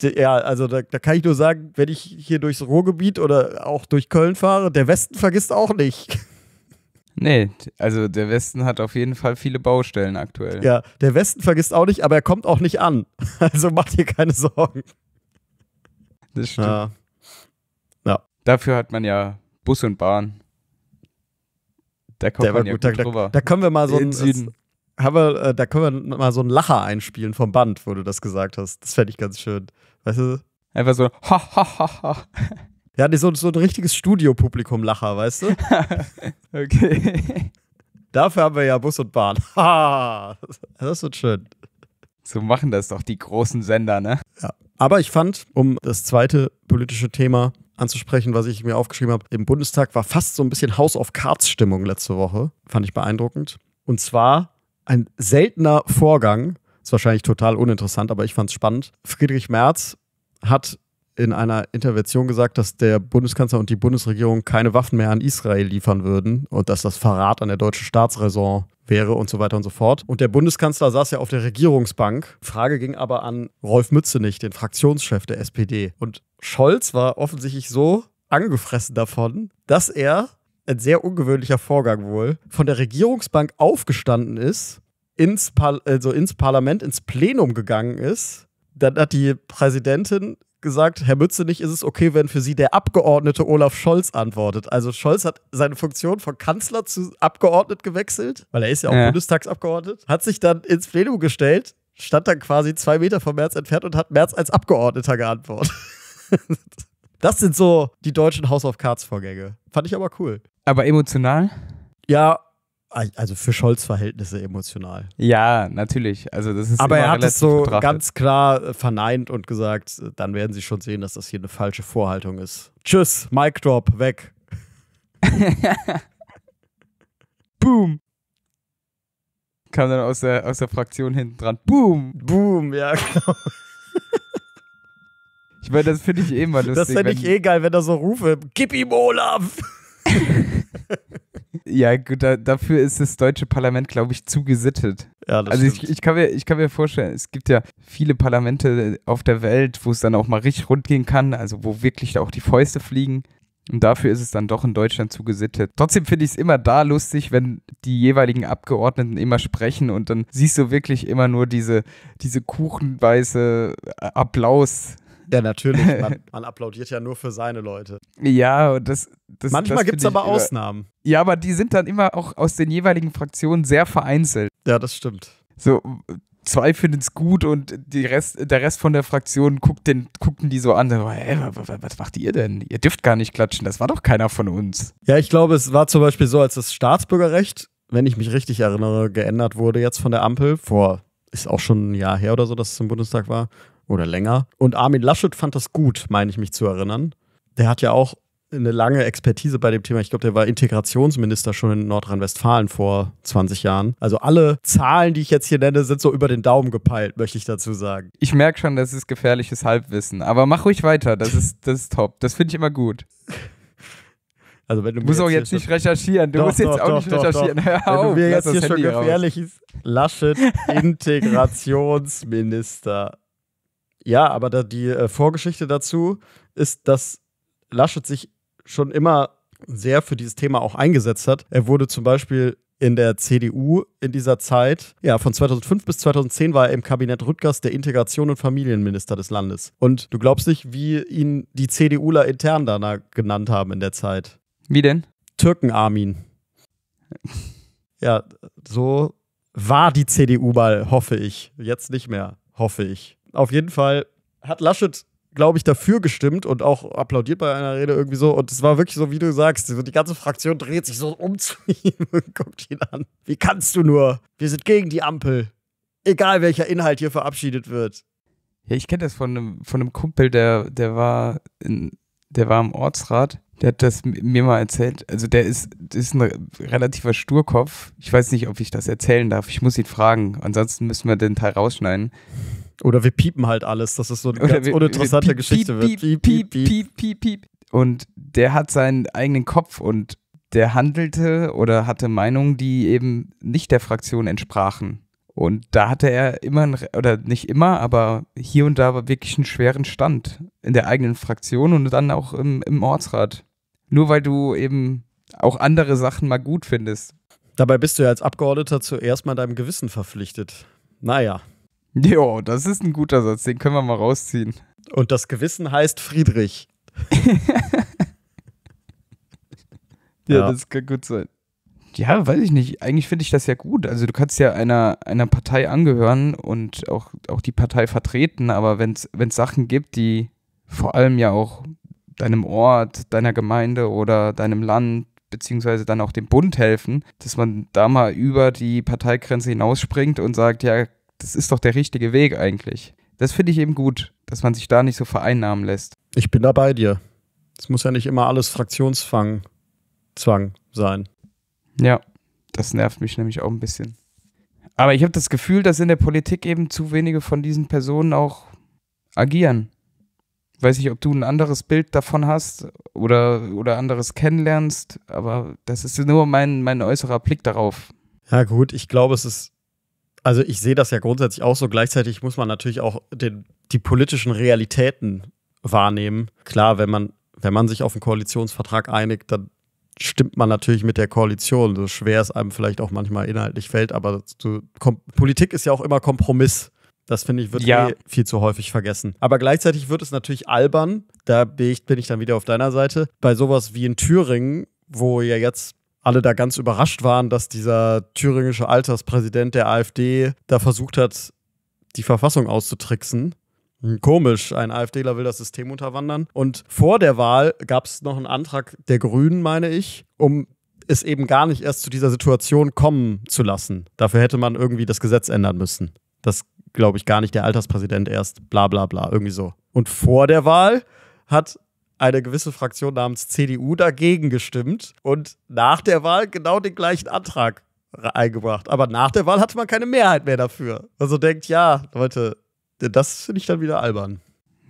ja, also da, da, kann ich nur sagen, wenn ich hier durchs Ruhrgebiet oder auch durch Köln fahre, der Westen vergisst auch nicht.
Nee, also der Westen hat auf jeden Fall viele Baustellen aktuell. Ja,
der Westen vergisst auch nicht, aber er kommt auch nicht an. Also macht ihr keine Sorgen.
Das stimmt. Ja. ja. Dafür hat man ja Bus und Bahn. Da kommt Der man ja gut, da, drüber. Da, können wir mal so ein, Süden.
Haben wir, äh, da können wir mal so einen Lacher einspielen vom Band, wo du das gesagt hast. Das fände ich ganz schön. Weißt du? Einfach so, ha, ha, ha, ha. Ja, so, so ein richtiges Studiopublikum-Lacher, weißt du? okay. Dafür haben wir ja Bus und Bahn. das wird schön. So
machen das doch die großen Sender, ne?
Ja. Aber ich fand, um das zweite politische Thema anzusprechen, was ich mir aufgeschrieben habe, im Bundestag war fast so ein bisschen House of Cards Stimmung letzte Woche. Fand ich beeindruckend. Und zwar ein seltener Vorgang, ist wahrscheinlich total uninteressant, aber ich fand es spannend. Friedrich Merz hat in einer Intervention gesagt, dass der Bundeskanzler und die Bundesregierung keine Waffen mehr an Israel liefern würden und dass das Verrat an der deutschen Staatsräson wäre und so weiter und so fort. Und der Bundeskanzler saß ja auf der Regierungsbank. Frage ging aber an Rolf Mützenich, den Fraktionschef der SPD. Und Scholz war offensichtlich so angefressen davon, dass er, ein sehr ungewöhnlicher Vorgang wohl, von der Regierungsbank aufgestanden ist, ins, Par also ins Parlament, ins Plenum gegangen ist dann hat die Präsidentin gesagt, Herr Mützenich, ist es okay, wenn für Sie der Abgeordnete Olaf Scholz antwortet. Also Scholz hat seine Funktion von Kanzler zu Abgeordnet gewechselt, weil er ist ja auch ja. Bundestagsabgeordnet, hat sich dann ins Plenum gestellt, stand dann quasi zwei Meter von Merz entfernt und hat Merz als Abgeordneter geantwortet. das sind so die deutschen House of Cards Vorgänge. Fand ich aber cool. Aber emotional? Ja, also für Scholz-Verhältnisse emotional. Ja, natürlich. Also das ist Aber er hat es so betrachtet. ganz klar äh, verneint und gesagt, äh, dann werden Sie schon sehen, dass das hier eine falsche Vorhaltung ist. Tschüss, Mic Drop, weg. Boom.
Kam dann aus der, aus der Fraktion hinten dran. Boom.
Boom, ja, genau.
ich meine, das finde ich eh mal lustig. Das fände ich eh
geil, wenn da so Rufe, gib ihm Olaf.
Ja, gut, da, dafür ist das deutsche Parlament, glaube ich, zu gesittet. Ja, das also ich, ich, kann mir, ich kann mir vorstellen, es gibt ja viele Parlamente auf der Welt, wo es dann auch mal richtig rund gehen kann, also wo wirklich auch die Fäuste fliegen. Und dafür ist es dann doch in Deutschland zugesittet. Trotzdem finde ich es immer da lustig, wenn die jeweiligen Abgeordneten immer sprechen und dann siehst du wirklich immer nur diese, diese kuchenweise Applaus, ja, natürlich. Man,
man, applaudiert ja nur für seine Leute.
Ja, und das. das Manchmal gibt es aber Ausnahmen. Ja, aber die sind dann immer auch aus den jeweiligen Fraktionen sehr vereinzelt. Ja, das stimmt. So, zwei finden es gut und Rest, der Rest von der Fraktion guckt den, guckten die so an. hey, was macht ihr denn?
Ihr dürft gar nicht klatschen, das war doch keiner von uns. Ja, ich glaube, es war zum Beispiel so, als das Staatsbürgerrecht, wenn ich mich richtig erinnere, geändert wurde jetzt von der Ampel vor, ist auch schon ein Jahr her oder so, dass es im Bundestag war oder länger. Und Armin Laschet fand das gut, meine ich mich zu erinnern. Der hat ja auch eine lange Expertise bei dem Thema. Ich glaube, der war Integrationsminister schon in Nordrhein-Westfalen vor 20 Jahren. Also alle Zahlen, die ich jetzt hier nenne, sind so über den Daumen gepeilt, möchte ich dazu sagen. Ich merke schon, das ist gefährliches Halbwissen. Aber mach ruhig weiter, das ist, das ist top. Das finde ich immer gut. Also wenn du musst auch jetzt nicht recherchieren. Du doch, musst doch, jetzt auch doch, nicht recherchieren. Hör wenn du mir jetzt hier schon gefährliches Laschet Integrationsminister ja, aber da die äh, Vorgeschichte dazu ist, dass Laschet sich schon immer sehr für dieses Thema auch eingesetzt hat. Er wurde zum Beispiel in der CDU in dieser Zeit, ja, von 2005 bis 2010 war er im Kabinett Rüttgers der Integration und Familienminister des Landes. Und du glaubst nicht, wie ihn die CDUler intern dann genannt haben in der Zeit. Wie denn? Türken Armin. ja, so war die CDU mal, hoffe ich. Jetzt nicht mehr, hoffe ich. Auf jeden Fall hat Laschet, glaube ich, dafür gestimmt und auch applaudiert bei einer Rede irgendwie so. Und es war wirklich so, wie du sagst, die ganze Fraktion dreht sich so um zu ihm und guckt ihn an. Wie kannst du nur? Wir sind gegen die Ampel. Egal welcher Inhalt hier verabschiedet wird.
Ja, ich kenne das von einem, von einem Kumpel, der, der war in, der war im Ortsrat der hat das mir mal erzählt. Also der ist, ist ein relativer Sturkopf. Ich weiß nicht, ob ich das erzählen darf. Ich muss ihn fragen. Ansonsten müssen wir den Teil rausschneiden. Oder wir piepen halt alles, Das ist so eine Oder ganz uninteressante piep, Geschichte piep, wird. Piep, piep, piep, piep, Und der hat seinen eigenen Kopf und der handelte oder hatte Meinungen, die eben nicht der Fraktion entsprachen. Und da hatte er immer, ein, oder nicht immer, aber hier und da war wirklich einen schweren Stand in der eigenen Fraktion und dann auch im, im Ortsrat. Nur weil du eben auch andere Sachen mal gut findest.
Dabei bist du ja als Abgeordneter zuerst mal deinem Gewissen verpflichtet. Naja. Jo, das ist ein guter Satz, den können wir mal rausziehen. Und das Gewissen heißt Friedrich.
ja, ja, das kann gut sein. Ja, weiß ich nicht. Eigentlich finde ich das ja gut. Also du kannst ja einer, einer Partei angehören und auch, auch die Partei vertreten, aber wenn es Sachen gibt, die vor allem ja auch deinem Ort, deiner Gemeinde oder deinem Land beziehungsweise dann auch dem Bund helfen, dass man da mal über die Parteigrenze hinausspringt und sagt, ja, das ist doch der richtige Weg
eigentlich. Das finde ich eben gut, dass man sich da nicht so vereinnahmen lässt. Ich bin da bei dir. Es muss ja nicht immer alles Fraktionszwang sein. Ja, das nervt mich nämlich auch ein bisschen.
Aber ich habe das Gefühl, dass in der Politik eben zu wenige von diesen Personen auch agieren. Weiß nicht, ob du ein anderes Bild davon hast oder, oder anderes kennenlernst, aber das ist nur mein, mein äußerer Blick
darauf. Ja, gut, ich glaube, es ist also ich sehe das ja grundsätzlich auch so. Gleichzeitig muss man natürlich auch den, die politischen Realitäten wahrnehmen. Klar, wenn man, wenn man sich auf einen Koalitionsvertrag einigt, dann stimmt man natürlich mit der Koalition, so schwer es einem vielleicht auch manchmal inhaltlich fällt, aber so, Politik ist ja auch immer Kompromiss. Das finde ich, wird ja. eh viel zu häufig vergessen. Aber gleichzeitig wird es natürlich albern, da bin ich, bin ich dann wieder auf deiner Seite, bei sowas wie in Thüringen, wo ja jetzt alle da ganz überrascht waren, dass dieser thüringische Alterspräsident der AfD da versucht hat, die Verfassung auszutricksen. Hm, komisch, ein AfDler will das System unterwandern. Und vor der Wahl gab es noch einen Antrag der Grünen, meine ich, um es eben gar nicht erst zu dieser Situation kommen zu lassen. Dafür hätte man irgendwie das Gesetz ändern müssen. Das glaube ich gar nicht der Alterspräsident erst, bla bla bla, irgendwie so. Und vor der Wahl hat eine gewisse Fraktion namens CDU dagegen gestimmt und nach der Wahl genau den gleichen Antrag eingebracht. Aber nach der Wahl hatte man keine Mehrheit mehr dafür. Also denkt, ja, Leute, das finde ich dann wieder albern.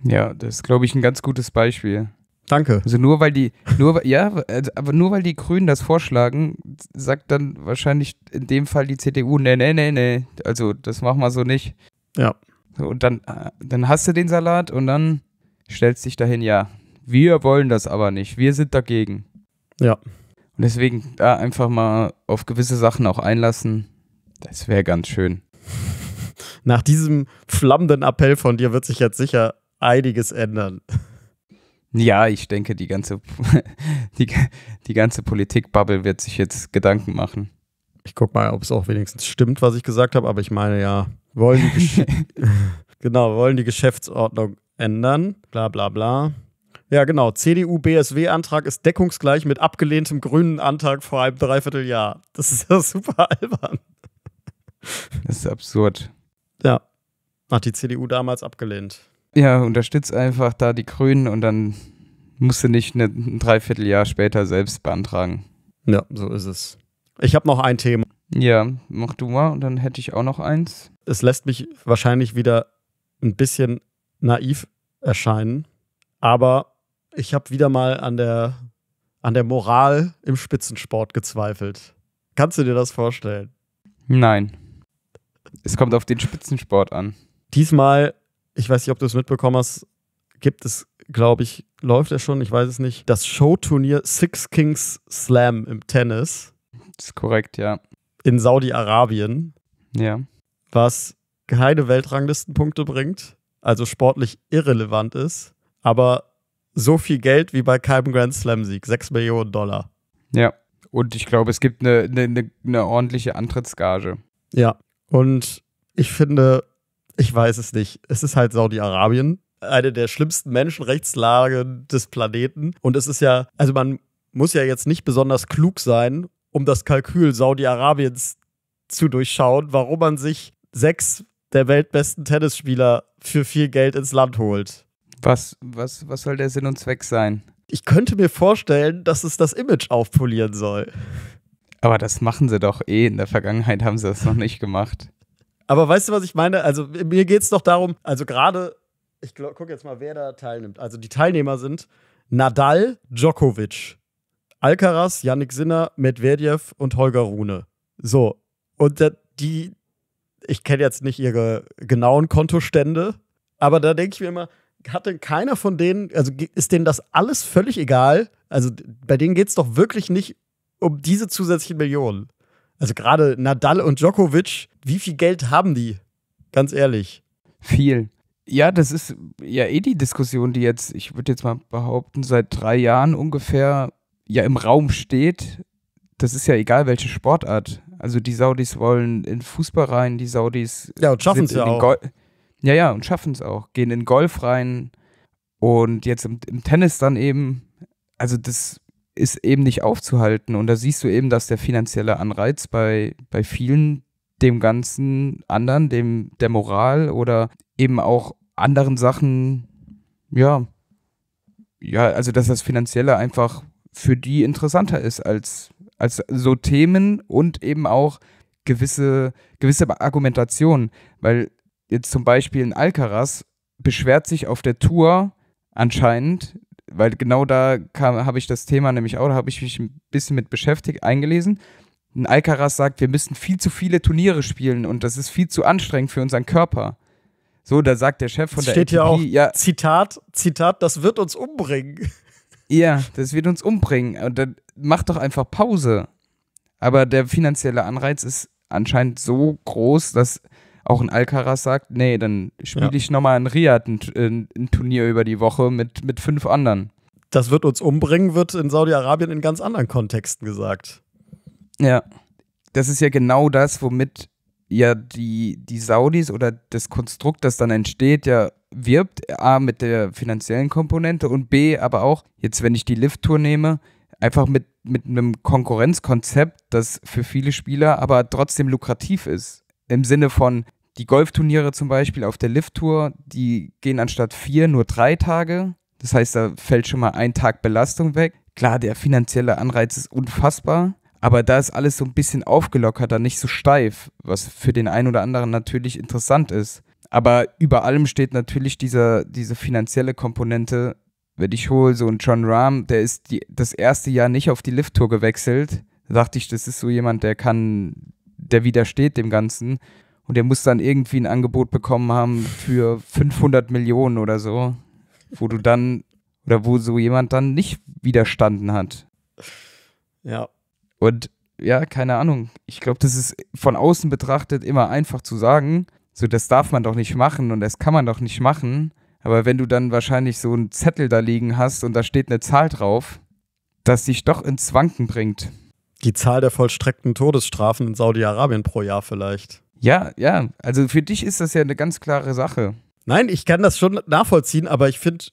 Ja, das ist, glaube ich, ein ganz gutes Beispiel. Danke. Also nur weil die, nur ja, also, aber nur weil die Grünen das vorschlagen, sagt dann wahrscheinlich in dem Fall die CDU, nee, nee, nee, nee. Also das machen wir so nicht. Ja. So, und dann, äh, dann hast du den Salat und dann stellst dich dahin, ja, wir wollen das aber nicht. Wir sind dagegen. Ja. Und deswegen da einfach mal auf gewisse
Sachen auch einlassen.
Das wäre ganz schön.
Nach diesem flammenden Appell von dir wird sich jetzt sicher einiges ändern. Ja, ich denke,
die ganze, die, die ganze Politikbubble wird sich jetzt Gedanken machen.
Ich guck mal, ob es auch wenigstens stimmt, was ich gesagt habe, aber ich meine ja, wollen die, Gesch genau, wollen die Geschäftsordnung ändern, bla bla bla. Ja, genau. CDU-BSW-Antrag ist deckungsgleich mit abgelehntem grünen Antrag vor einem Dreivierteljahr. Das ist ja super albern. Das ist absurd. Ja. Hat die CDU damals abgelehnt.
Ja, unterstützt einfach da die Grünen und dann musst du nicht ein Dreivierteljahr später selbst beantragen. Ja, so ist es. Ich habe noch ein
Thema. Ja, mach du mal und dann hätte ich auch noch eins. Es lässt mich wahrscheinlich wieder ein bisschen naiv erscheinen, aber ich habe wieder mal an der, an der Moral im Spitzensport gezweifelt. Kannst du dir das vorstellen? Nein. Es kommt auf den Spitzensport an. Diesmal, ich weiß nicht, ob du es mitbekommen hast, gibt es, glaube ich, läuft er schon, ich weiß es nicht, das Showturnier Six Kings Slam im Tennis. Das ist korrekt, ja. In Saudi-Arabien. Ja. Was keine Weltranglistenpunkte bringt, also sportlich irrelevant ist, aber so viel Geld wie bei keinem Grand Slam-Sieg. Sechs Millionen Dollar. Ja.
Und ich glaube, es gibt
eine, eine, eine ordentliche Antrittsgage. Ja. Und ich finde, ich weiß es nicht. Es ist halt Saudi-Arabien. Eine der schlimmsten Menschenrechtslagen des Planeten. Und es ist ja, also man muss ja jetzt nicht besonders klug sein, um das Kalkül Saudi-Arabiens zu durchschauen, warum man sich sechs der weltbesten Tennisspieler für viel Geld ins Land holt. Was, was, was soll der Sinn und Zweck sein? Ich
könnte mir vorstellen, dass es das Image aufpolieren soll. Aber das machen sie doch eh. In der Vergangenheit haben sie das noch nicht gemacht.
Aber weißt du, was ich meine? Also, mir geht es doch darum, also gerade, ich gucke jetzt mal, wer da teilnimmt. Also, die Teilnehmer sind Nadal, Djokovic, Alcaraz, Yannick Sinner, Medvedev und Holger Rune. So. Und die, ich kenne jetzt nicht ihre genauen Kontostände, aber da denke ich mir immer, hatte keiner von denen, also ist denen das alles völlig egal? Also bei denen geht es doch wirklich nicht um diese zusätzlichen Millionen. Also gerade Nadal und Djokovic, wie viel Geld haben die? Ganz ehrlich.
Viel. Ja, das ist ja eh die Diskussion, die jetzt, ich würde jetzt mal behaupten, seit drei Jahren ungefähr ja im Raum steht. Das ist ja egal, welche Sportart. Also die Saudis wollen in Fußball rein, die Saudis ja, und schaffen es ja auch. Ja, ja, und schaffen es auch. Gehen in Golf rein und jetzt im, im Tennis dann eben, also das ist eben nicht aufzuhalten. Und da siehst du eben, dass der finanzielle Anreiz bei, bei vielen dem ganzen anderen, dem der Moral oder eben auch anderen Sachen, ja, ja, also dass das Finanzielle einfach für die interessanter ist als, als so Themen und eben auch gewisse, gewisse Argumentationen. Weil jetzt zum Beispiel ein Alcaraz beschwert sich auf der Tour anscheinend, weil genau da habe ich das Thema nämlich auch, da habe ich mich ein bisschen mit beschäftigt, eingelesen. Ein Alcaraz sagt, wir müssen viel zu viele Turniere spielen und das ist viel zu anstrengend für unseren Körper. So, da sagt der Chef von das der steht ATP, auch,
ja, Zitat, Zitat, das wird uns umbringen.
Ja, das wird uns umbringen. Und dann mach doch einfach Pause. Aber der finanzielle Anreiz ist anscheinend so groß, dass auch ein Alcaraz sagt, nee, dann spiele ja. ich nochmal in Riyadh ein, äh, ein, Turnier über die Woche mit, mit fünf anderen.
Das wird uns umbringen, wird in Saudi-Arabien in ganz anderen Kontexten gesagt.
Ja, das ist ja genau das, womit ja die, die Saudis oder das Konstrukt, das dann entsteht, ja wirbt, A, mit der finanziellen Komponente und B, aber auch, jetzt wenn ich die Lift-Tour nehme, einfach mit, mit einem Konkurrenzkonzept, das für viele Spieler aber trotzdem lukrativ ist im Sinne von die Golfturniere zum Beispiel auf der Lift-Tour, die gehen anstatt vier nur drei Tage. Das heißt, da fällt schon mal ein Tag Belastung weg. Klar, der finanzielle Anreiz ist unfassbar, aber da ist alles so ein bisschen aufgelockerter, nicht so steif, was für den einen oder anderen natürlich interessant ist. Aber über allem steht natürlich dieser, diese finanzielle Komponente. Wenn ich hole, so ein John Rahm, der ist die, das erste Jahr nicht auf die Lift-Tour gewechselt. Da dachte ich, das ist so jemand, der kann der widersteht dem Ganzen. Und der muss dann irgendwie ein Angebot bekommen haben für 500 Millionen oder so, wo du dann, oder wo so jemand dann nicht widerstanden hat. Ja. Und ja, keine Ahnung. Ich glaube, das ist von außen betrachtet immer einfach zu sagen, so das darf man doch nicht machen und das kann man doch nicht machen. Aber wenn du dann wahrscheinlich so einen Zettel da liegen hast und da steht eine Zahl drauf, das dich doch ins Wanken bringt die Zahl der vollstreckten Todesstrafen
in Saudi-Arabien pro Jahr vielleicht. Ja, ja. Also für dich ist das ja eine ganz klare Sache. Nein, ich kann das schon nachvollziehen, aber ich finde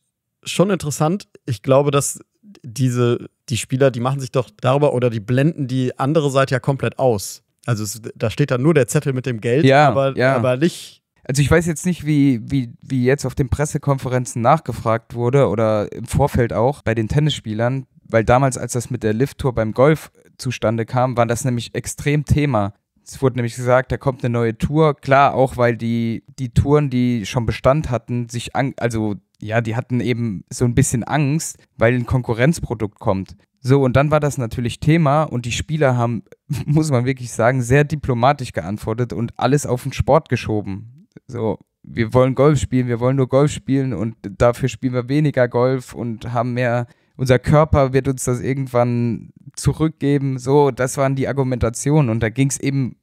schon interessant. Ich glaube, dass diese, die Spieler, die machen sich doch darüber oder die blenden die andere Seite ja komplett aus. Also es, da steht dann nur der Zettel mit dem Geld, ja, aber, ja. aber nicht. Also ich weiß jetzt nicht, wie,
wie, wie jetzt auf den Pressekonferenzen nachgefragt wurde oder im Vorfeld auch bei den Tennisspielern, weil damals, als das mit der Lift-Tour beim Golf zustande kam, war das nämlich extrem Thema. Es wurde nämlich gesagt, da kommt eine neue Tour. Klar, auch weil die, die Touren, die schon Bestand hatten, sich an, also ja, die hatten eben so ein bisschen Angst, weil ein Konkurrenzprodukt kommt. So, und dann war das natürlich Thema und die Spieler haben, muss man wirklich sagen, sehr diplomatisch geantwortet und alles auf den Sport geschoben. So, wir wollen Golf spielen, wir wollen nur Golf spielen und dafür spielen wir weniger Golf und haben mehr unser Körper wird uns das irgendwann zurückgeben. So, das waren die Argumentationen. Und da ging es eben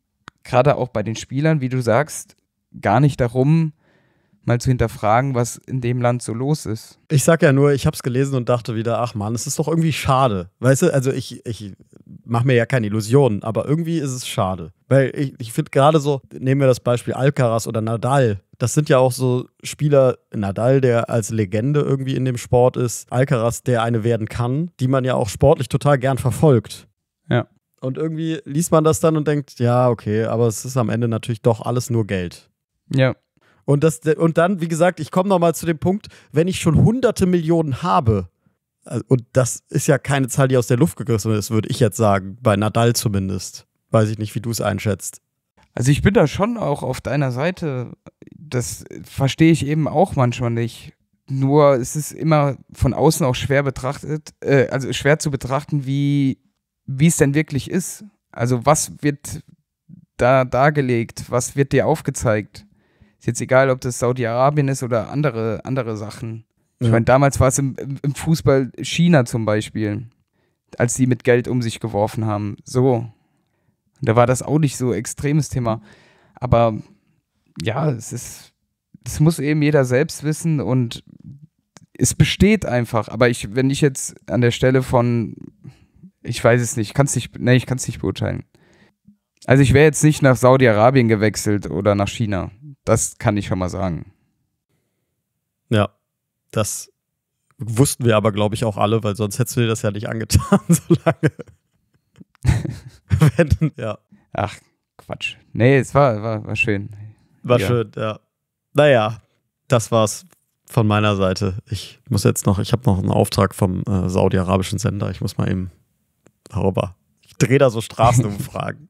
gerade auch bei den Spielern, wie du sagst, gar nicht darum,
mal zu hinterfragen, was in dem Land so los ist. Ich sag ja nur, ich habe es gelesen und dachte wieder, ach man, es ist doch irgendwie schade. Weißt du, also ich, ich mache mir ja keine Illusionen, aber irgendwie ist es schade. Weil ich, ich finde gerade so, nehmen wir das Beispiel Alcaraz oder Nadal, das sind ja auch so Spieler, Nadal, der als Legende irgendwie in dem Sport ist, Alcaraz, der eine werden kann, die man ja auch sportlich total gern verfolgt. Ja. Und irgendwie liest man das dann und denkt, ja, okay, aber es ist am Ende natürlich doch alles nur Geld. Ja. Und, das, und dann, wie gesagt, ich komme nochmal zu dem Punkt, wenn ich schon hunderte Millionen habe, äh, und das ist ja keine Zahl, die aus der Luft gegriffen ist, würde ich jetzt sagen, bei Nadal zumindest. Weiß ich nicht, wie du es einschätzt. Also ich bin da schon auch auf deiner Seite, das verstehe
ich eben auch manchmal nicht. Nur es ist immer von außen auch schwer betrachtet, äh, also schwer zu betrachten, wie wie es denn wirklich ist. Also was wird da dargelegt, was wird dir aufgezeigt. Ist jetzt egal, ob das Saudi-Arabien ist oder andere, andere Sachen. Ich meine, damals war es im, im, Fußball China zum Beispiel, als die mit Geld um sich geworfen haben. So. Und da war das auch nicht so extremes Thema. Aber ja, es ist, es muss eben jeder selbst wissen und es besteht einfach. Aber ich, wenn ich jetzt an der Stelle von, ich weiß es nicht, kann es nicht, nee, ich kann es nicht beurteilen. Also ich wäre jetzt nicht nach Saudi-Arabien gewechselt oder nach China. Das kann ich schon mal sagen.
Ja, das wussten wir aber, glaube ich, auch alle, weil sonst hättest du dir das ja nicht angetan, so lange. Wenn, ja.
Ach, Quatsch. Nee, es war, war, war schön. War ja. schön, ja. Naja,
das war's von meiner Seite. Ich muss jetzt noch, ich habe noch einen Auftrag vom äh, saudi-arabischen Sender. Ich muss mal eben darüber. Ich drehe da so Straßenumfragen.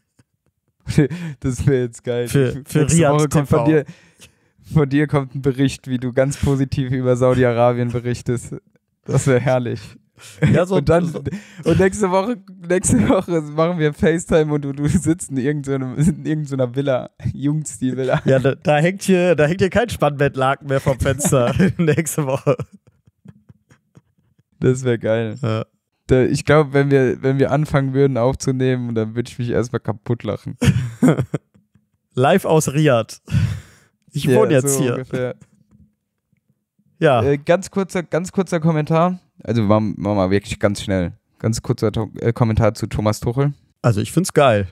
das wäre jetzt geil. Für, für Riyadh von dir,
von dir kommt ein Bericht, wie du ganz positiv über Saudi-Arabien berichtest. Das wäre herrlich. Ja, so und dann so. und nächste Woche, nächste Woche machen wir FaceTime
und du, du sitzt in irgendeiner, in irgendeiner Villa, Jugendstil-Villa. Ja, da, da, hängt hier, da hängt hier kein Spannbettlaken mehr vom Fenster nächste Woche.
Das wäre geil. Ja. Da, ich glaube, wenn wir, wenn wir anfangen würden aufzunehmen, dann würde ich mich
erstmal kaputt lachen. Live aus Riad. Ich ja, wohne jetzt so hier.
Ungefähr. Ja. Äh, ganz, kurzer, ganz kurzer Kommentar. Also
machen wir mal wirklich ganz schnell. Ganz kurzer äh, Kommentar zu Thomas Tuchel. Also ich finde es geil.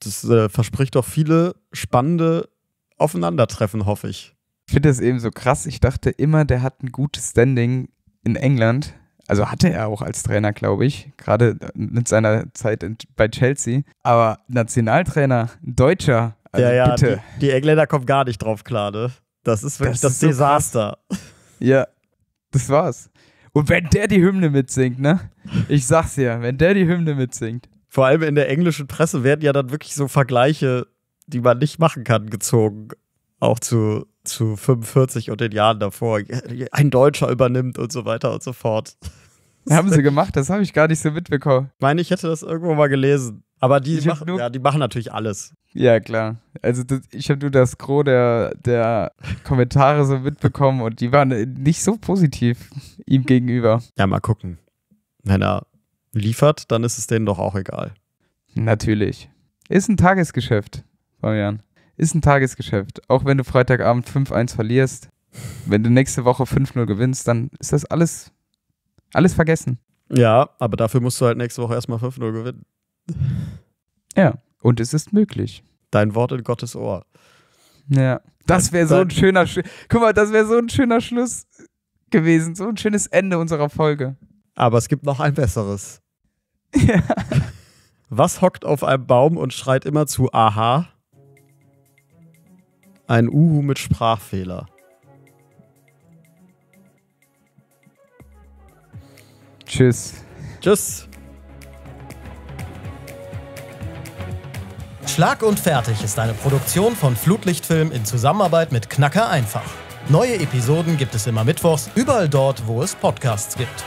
Das äh, verspricht doch viele spannende Aufeinandertreffen, hoffe
ich. Ich finde das eben so krass. Ich dachte immer, der hat ein gutes Standing in England. Also hatte er auch als Trainer, glaube ich, gerade äh, mit seiner Zeit in, bei Chelsea. Aber Nationaltrainer, Deutscher, also ja, ja, bitte.
Die, die, Engländer kommen gar nicht drauf klar, ne? Das ist wirklich das, das, das Desaster. So
ja, das war's. Und wenn der die
Hymne mitsingt, ne? Ich sag's ja, wenn der die Hymne mitsingt. Vor allem in der englischen Presse werden ja dann wirklich so Vergleiche, die man nicht machen kann, gezogen. Auch zu, zu 45 und den Jahren davor. Ein Deutscher übernimmt und so weiter und so fort. Haben sie gemacht, das habe ich gar nicht so mitbekommen. Ich meine, ich hätte das irgendwo mal gelesen. Aber die, mach, nur, ja, die machen natürlich alles.
Ja, klar. Also das, ich habe nur das Gros der, der Kommentare so mitbekommen und die waren nicht so positiv ihm gegenüber. Ja, mal gucken. Wenn er liefert, dann ist es denen doch auch egal. Natürlich. Ist ein Tagesgeschäft, Fabian. Ist ein Tagesgeschäft. Auch wenn du Freitagabend 5-1 verlierst, wenn du nächste Woche 5-0 gewinnst, dann ist das alles, alles vergessen.
Ja, aber dafür musst du halt nächste Woche erstmal 5-0 gewinnen. Ja, und es ist möglich. Dein Wort in Gottes Ohr.
Ja, das wäre so ein schöner Sch Guck mal, das wäre so ein schöner Schluss gewesen, so ein schönes Ende unserer Folge.
Aber es gibt noch ein besseres. Ja. Was hockt auf einem Baum und schreit immer zu Aha? Ein Uhu mit Sprachfehler. Tschüss. Tschüss. Schlag und Fertig ist eine Produktion von Flutlichtfilm in Zusammenarbeit mit Knacker einfach. Neue Episoden gibt es immer mittwochs, überall dort, wo es Podcasts gibt.